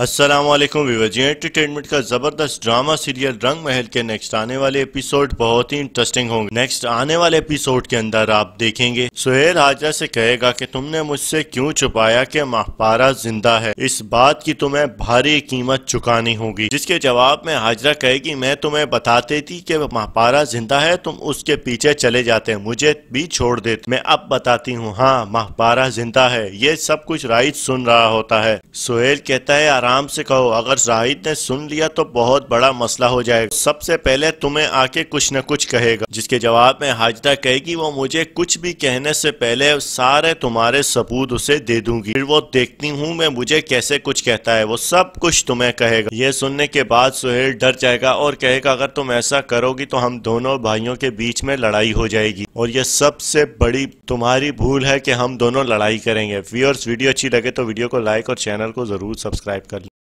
Aslam viewer जी entertainment का जबरदस्त drama serial रंग महल के नेक्स्ट आने वाले एपिसोड बहुत ही इंटरेस्टिंग होंगे नेक्स्ट आने वाले एपिसोड के अंदर आप देखेंगे सुहेल हाजरा से कहेगा कि तुमने मुझसे क्यों छुपाया कि माहपारा जिंदा है इस बात की तुम्हें भारी कीमत चुकानी होगी जिसके जवाब में हाजरा कहेगी मैं तुम्हें बताते थी कि महपारा जिंदा है तुम उसके पीछे चले जाते मुझे भी छोड़ देते मैं अब बताती हूँ हाँ माहपारा जिंदा है ये सब कुछ राइट सुन रहा होता है सुहेल कहता है आराम आराम से कहो अगर जाहिद ने सुन लिया तो बहुत बड़ा मसला हो जाएगा सबसे पहले तुम्हें आके कुछ न कुछ कहेगा जिसके जवाब में हाजदा कहेगी वो मुझे कुछ भी कहने से पहले सारे तुम्हारे सबूत उसे दे दूंगी फिर वो देखती हूँ मैं मुझे कैसे कुछ कहता है वो सब कुछ तुम्हें कहेगा ये सुनने के बाद सुहेल डर जाएगा और कहेगा अगर तुम ऐसा करोगी तो हम दोनों भाइयों के बीच में लड़ाई हो जाएगी और ये सबसे बड़ी तुम्हारी भूल है कि हम दोनों लड़ाई करेंगे व्यूअर्स वीडियो अच्छी लगे तो वीडियो को लाइक और चैनल को जरूर सब्सक्राइब करें